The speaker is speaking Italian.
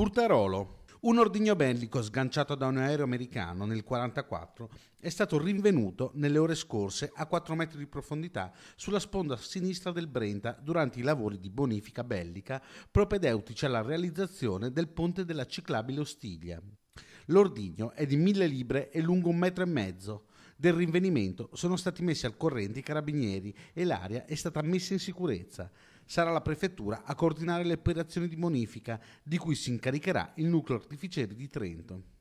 Curtarolo. Un ordigno bellico sganciato da un aereo americano nel 1944 è stato rinvenuto nelle ore scorse a 4 metri di profondità sulla sponda sinistra del Brenta durante i lavori di bonifica bellica propedeutici alla realizzazione del ponte della ciclabile Ostiglia. L'ordigno è di 1000 libre e lungo un metro e mezzo, del rinvenimento sono stati messi al corrente i carabinieri e l'area è stata messa in sicurezza. Sarà la prefettura a coordinare le operazioni di bonifica di cui si incaricherà il nucleo artificiere di Trento.